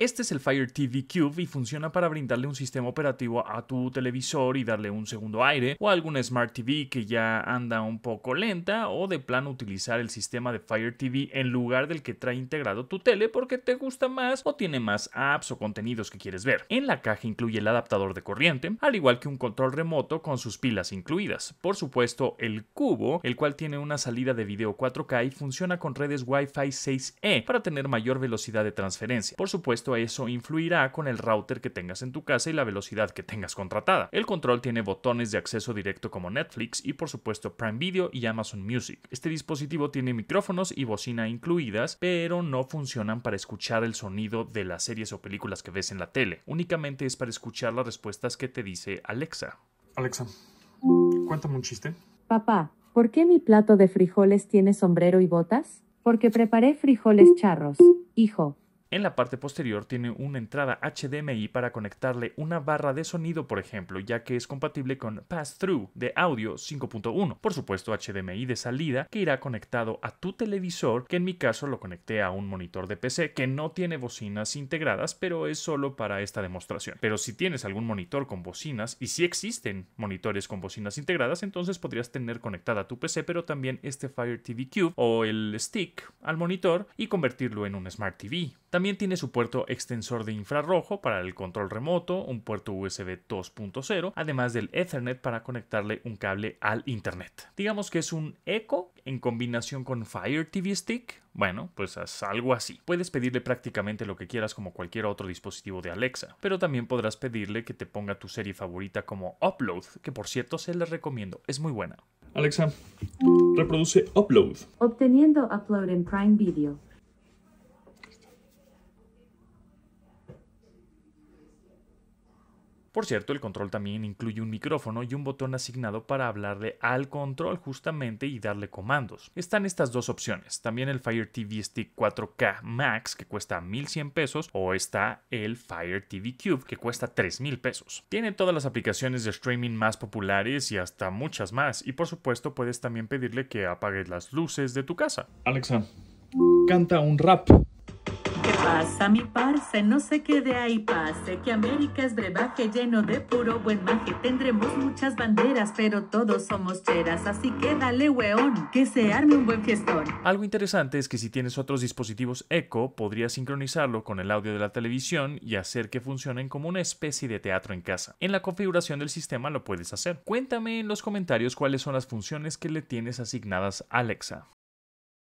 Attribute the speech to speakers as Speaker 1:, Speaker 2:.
Speaker 1: Este es el Fire TV Cube y funciona para brindarle un sistema operativo a tu televisor y darle un segundo aire o algún alguna Smart TV que ya anda un poco lenta o de plano utilizar el sistema de Fire TV en lugar del que trae integrado tu tele porque te gusta más o tiene más apps o contenidos que quieres ver. En la caja incluye el adaptador de corriente, al igual que un control remoto con sus pilas incluidas. Por supuesto, el cubo, el cual tiene una salida de video 4K y funciona con redes Wi-Fi 6E para tener mayor velocidad de transferencia. Por supuesto, eso influirá con el router que tengas en tu casa y la velocidad que tengas contratada. El control tiene botones de acceso directo como Netflix y por supuesto Prime Video y Amazon Music. Este dispositivo tiene micrófonos y bocina incluidas, pero no funcionan para escuchar el sonido de las series o películas que ves en la tele. Únicamente es para escuchar las respuestas que te dice Alexa. Alexa, cuéntame un chiste. Papá, ¿por qué mi plato de frijoles tiene sombrero y botas? Porque preparé frijoles charros. Hijo, en la parte posterior tiene una entrada HDMI para conectarle una barra de sonido, por ejemplo, ya que es compatible con Pass-Through de audio 5.1. Por supuesto, HDMI de salida que irá conectado a tu televisor, que en mi caso lo conecté a un monitor de PC que no tiene bocinas integradas, pero es solo para esta demostración. Pero si tienes algún monitor con bocinas, y si existen monitores con bocinas integradas, entonces podrías tener conectada tu PC, pero también este Fire TV Cube o el stick al monitor y convertirlo en un Smart TV. También tiene su puerto extensor de infrarrojo para el control remoto, un puerto USB 2.0, además del Ethernet para conectarle un cable al Internet. Digamos que es un Echo en combinación con Fire TV Stick. Bueno, pues haz algo así. Puedes pedirle prácticamente lo que quieras como cualquier otro dispositivo de Alexa, pero también podrás pedirle que te ponga tu serie favorita como Upload, que por cierto se les recomiendo, es muy buena. Alexa, reproduce Upload. Obteniendo Upload en Prime Video. Por cierto, el control también incluye un micrófono y un botón asignado para hablarle al control justamente y darle comandos. Están estas dos opciones, también el Fire TV Stick 4K Max que cuesta 1100 pesos o está el Fire TV Cube que cuesta 3000 pesos. Tiene todas las aplicaciones de streaming más populares y hasta muchas más y por supuesto puedes también pedirle que apague las luces de tu casa. Alexa, canta un rap. Pasa mi parce, no se quede ahí, pase que América es brebaje lleno de puro buen maje. Tendremos muchas banderas, pero todos somos cheras, así que dale weón, que se arme un buen fiestón. Algo interesante es que si tienes otros dispositivos Echo, podrías sincronizarlo con el audio de la televisión y hacer que funcionen como una especie de teatro en casa. En la configuración del sistema lo puedes hacer. Cuéntame en los comentarios cuáles son las funciones que le tienes asignadas a Alexa.